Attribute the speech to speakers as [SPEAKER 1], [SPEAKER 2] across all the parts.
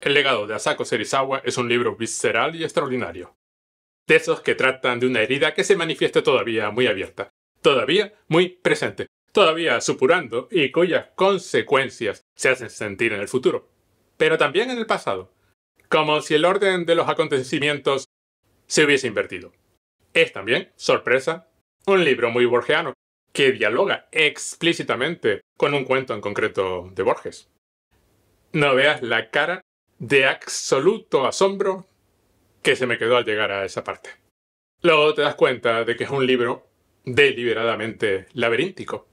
[SPEAKER 1] El legado de Asako Serizawa es un libro visceral y extraordinario. De esos que tratan de una herida que se manifiesta todavía muy abierta, todavía muy presente, todavía supurando y cuyas consecuencias se hacen sentir en el futuro, pero también en el pasado, como si el orden de los acontecimientos se hubiese invertido. Es también, sorpresa, un libro muy borgeano, que dialoga explícitamente con un cuento en concreto de Borges. No veas la cara de absoluto asombro que se me quedó al llegar a esa parte. Luego te das cuenta de que es un libro deliberadamente laberíntico.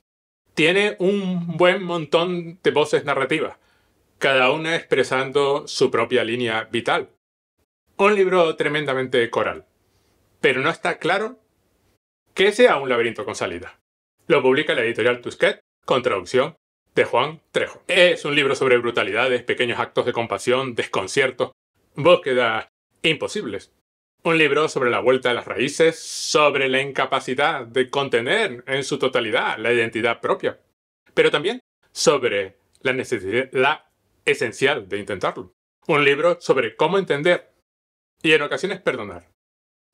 [SPEAKER 1] Tiene un buen montón de voces narrativas, cada una expresando su propia línea vital. Un libro tremendamente coral. Pero no está claro que sea un laberinto con salida. Lo publica la editorial Tusquet, con traducción de Juan Trejo. Es un libro sobre brutalidades, pequeños actos de compasión, desconcierto, búsquedas imposibles. Un libro sobre la vuelta a las raíces, sobre la incapacidad de contener en su totalidad la identidad propia, pero también sobre la necesidad la esencial de intentarlo. Un libro sobre cómo entender y en ocasiones perdonar.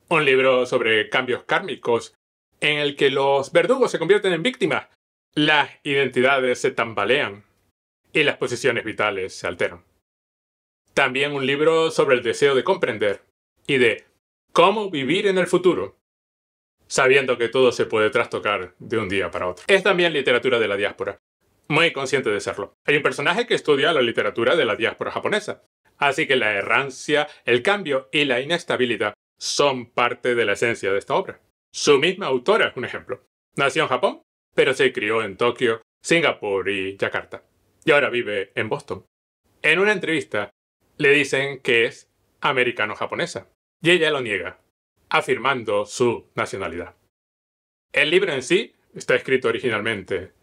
[SPEAKER 1] Un libro sobre cambios kármicos en el que los verdugos se convierten en víctimas las identidades se tambalean y las posiciones vitales se alteran. También un libro sobre el deseo de comprender y de cómo vivir en el futuro, sabiendo que todo se puede trastocar de un día para otro. Es también literatura de la diáspora, muy consciente de serlo. Hay un personaje que estudia la literatura de la diáspora japonesa, así que la errancia, el cambio y la inestabilidad son parte de la esencia de esta obra. Su misma autora es un ejemplo. Nació en Japón, pero se crió en Tokio, Singapur y Yakarta, y ahora vive en Boston. En una entrevista le dicen que es americano-japonesa, y ella lo niega, afirmando su nacionalidad. El libro en sí está escrito originalmente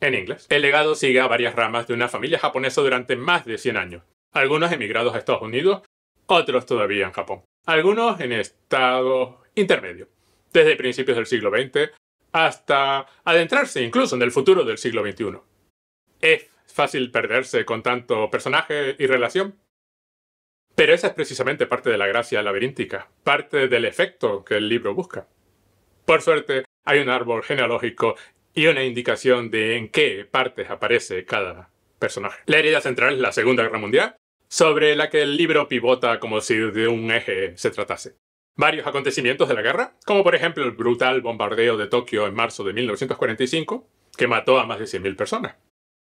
[SPEAKER 1] en inglés. El legado sigue a varias ramas de una familia japonesa durante más de 100 años, algunos emigrados a Estados Unidos, otros todavía en Japón, algunos en estados intermedio, desde principios del siglo XX hasta adentrarse incluso en el futuro del siglo XXI. Es fácil perderse con tanto personaje y relación. Pero esa es precisamente parte de la gracia laberíntica, parte del efecto que el libro busca. Por suerte, hay un árbol genealógico y una indicación de en qué partes aparece cada personaje. La herida central es la Segunda Guerra Mundial, sobre la que el libro pivota como si de un eje se tratase varios acontecimientos de la guerra, como por ejemplo el brutal bombardeo de Tokio en marzo de 1945, que mató a más de 100.000 personas.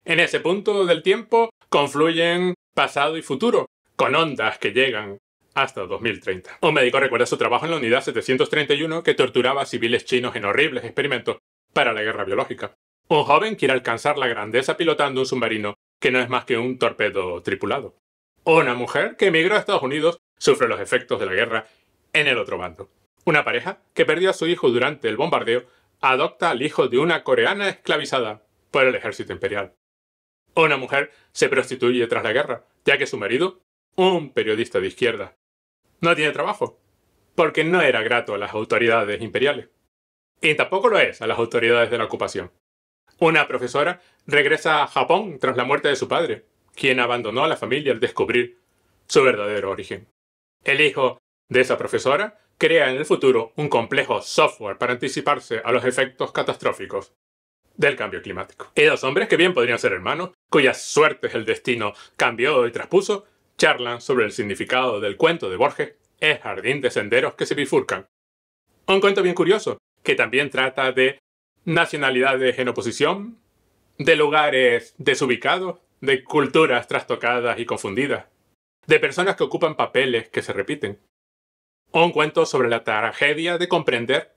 [SPEAKER 1] En ese punto del tiempo confluyen pasado y futuro, con ondas que llegan hasta 2030. Un médico recuerda su trabajo en la unidad 731 que torturaba a civiles chinos en horribles experimentos para la guerra biológica. Un joven quiere alcanzar la grandeza pilotando un submarino que no es más que un torpedo tripulado. Una mujer que emigró a Estados Unidos sufre los efectos de la guerra en el otro bando. Una pareja que perdió a su hijo durante el bombardeo adopta al hijo de una coreana esclavizada por el ejército imperial. Una mujer se prostituye tras la guerra, ya que su marido, un periodista de izquierda, no tiene trabajo, porque no era grato a las autoridades imperiales. Y tampoco lo es a las autoridades de la ocupación. Una profesora regresa a Japón tras la muerte de su padre, quien abandonó a la familia al descubrir su verdadero origen. El hijo de esa profesora crea en el futuro un complejo software para anticiparse a los efectos catastróficos del cambio climático. Y dos hombres que bien podrían ser hermanos, cuyas suertes el destino cambió y traspuso, charlan sobre el significado del cuento de Borges, El jardín de senderos que se bifurcan. Un cuento bien curioso, que también trata de nacionalidades en oposición, de lugares desubicados, de culturas trastocadas y confundidas, de personas que ocupan papeles que se repiten, un cuento sobre la tragedia de comprender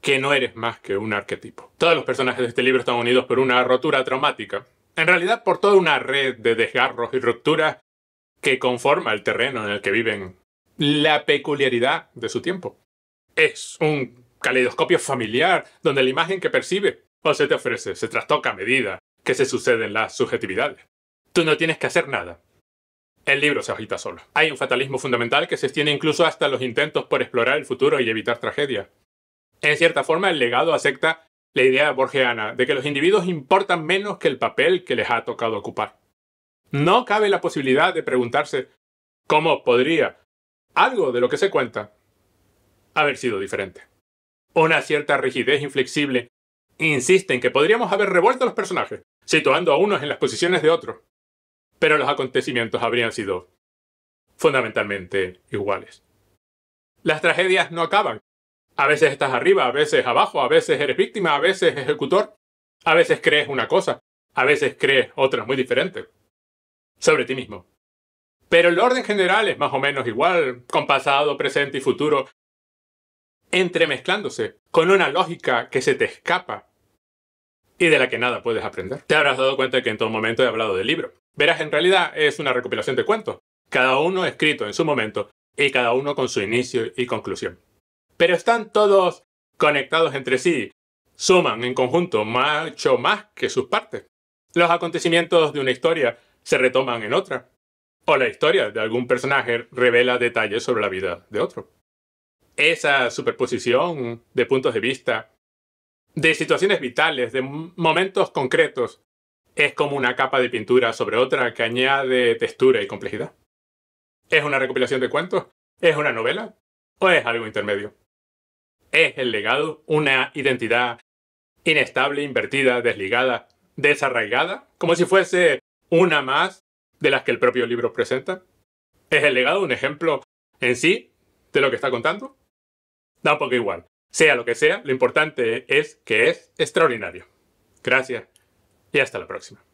[SPEAKER 1] que no eres más que un arquetipo. Todos los personajes de este libro están unidos por una rotura traumática, en realidad por toda una red de desgarros y rupturas que conforma el terreno en el que viven la peculiaridad de su tiempo. Es un caleidoscopio familiar donde la imagen que percibe o se te ofrece se trastoca a medida que se suceden las subjetividades. Tú no tienes que hacer nada, el libro se agita solo. Hay un fatalismo fundamental que se extiende incluso hasta los intentos por explorar el futuro y evitar tragedia. En cierta forma, el legado acepta la idea borgeana de que los individuos importan menos que el papel que les ha tocado ocupar. No cabe la posibilidad de preguntarse cómo podría algo de lo que se cuenta haber sido diferente. Una cierta rigidez inflexible insiste en que podríamos haber revuelto a los personajes, situando a unos en las posiciones de otros, pero los acontecimientos habrían sido fundamentalmente iguales. Las tragedias no acaban. A veces estás arriba, a veces abajo, a veces eres víctima, a veces ejecutor, a veces crees una cosa, a veces crees otra muy diferente. sobre ti mismo. Pero el orden general es más o menos igual, con pasado, presente y futuro, entremezclándose, con una lógica que se te escapa y de la que nada puedes aprender. Te habrás dado cuenta de que en todo momento he hablado del libro. Verás, en realidad es una recopilación de cuentos, cada uno escrito en su momento y cada uno con su inicio y conclusión. Pero están todos conectados entre sí, suman en conjunto mucho más que sus partes. Los acontecimientos de una historia se retoman en otra, o la historia de algún personaje revela detalles sobre la vida de otro. Esa superposición de puntos de vista de situaciones vitales, de momentos concretos. Es como una capa de pintura sobre otra que añade textura y complejidad. ¿Es una recopilación de cuentos? ¿Es una novela? ¿O es algo intermedio? ¿Es el legado una identidad inestable, invertida, desligada, desarraigada? Como si fuese una más de las que el propio libro presenta. ¿Es el legado un ejemplo en sí de lo que está contando? Da un poco igual. Sea lo que sea, lo importante es que es extraordinario. Gracias y hasta la próxima.